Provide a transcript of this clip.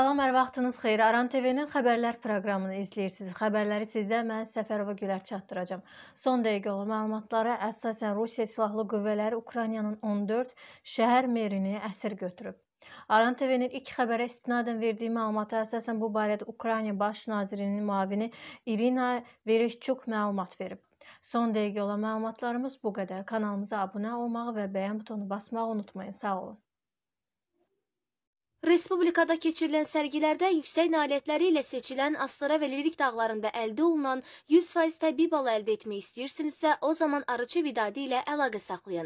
Salam, hər vaxtınız xeyir. Aran TV-nin xəbərlər proqramını izləyirsiniz. Xəbərləri sizə mən Səfərova Gülər çatdıracağım. Son dəqiqəli məlumatlara əsasən Rusiya silahlı qüvvələri Ukraynanın 14 şəhər merini əsir götürüb. Aran TV-nin ilk xəbərə istinadən verdiyi məlumata əsasən bu barədə Ukrayna baş nazirinin müavini Irina Vereshchuk məlumat verib. Son dəqiqə olan məlumatlarımız bu qədər. Kanalımıza abunə olmağı və bəyən butonunu basmağı unutmayın. Sağ olun. Respublikada keçirilən sərgilərdə yüksək nailiyyətləri ilə seçilən Astara və Lirik dağlarında əldə olunan 100% təbii bal əldə etmək istəyirsinizsə, o zaman arıçı vidadi ilə əlaqə saxlayın.